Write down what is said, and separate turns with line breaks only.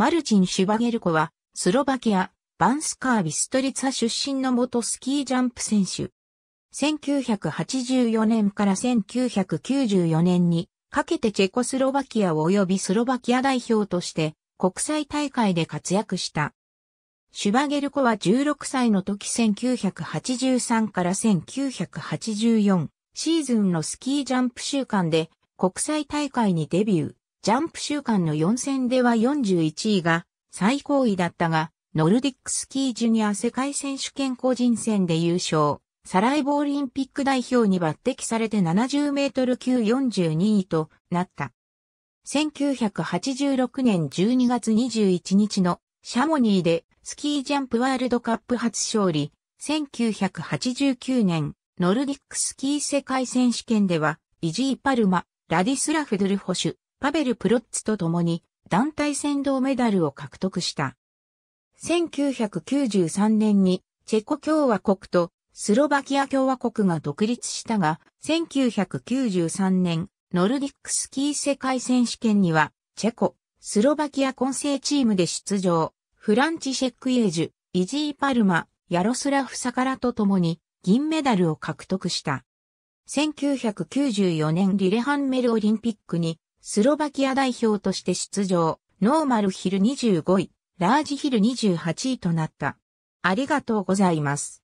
マルチン・シュバゲルコは、スロバキア、バンスカー・ビストリツァ出身の元スキージャンプ選手。1984年から1994年にかけてチェコスロバキア及びスロバキア代表として国際大会で活躍した。シュバゲルコは16歳の時1983から1984シーズンのスキージャンプ週間で国際大会にデビュー。ジャンプ週間の4戦では41位が最高位だったが、ノルディックスキージュニア世界選手権個人戦で優勝。サライボオリンピック代表に抜擢されて70メートル級42位となった。1986年12月21日のシャモニーでスキージャンプワールドカップ初勝利。1989年ノルディックスキー世界選手権ではイジー・パルマ、ラディスラフ・ドゥルホシュ、パベル・プロッツと共に団体戦銅メダルを獲得した。1993年にチェコ共和国とスロバキア共和国が独立したが、1993年ノルディックスキー世界選手権にはチェコ、スロバキア混成チームで出場、フランチシェック・イエジュ、イジー・パルマ、ヤロスラフ・サカラと共に銀メダルを獲得した。1994年リレハンメルオリンピックにスロバキア代表として出場、ノーマルヒル25位、ラージヒル28位となった。ありがとうございます。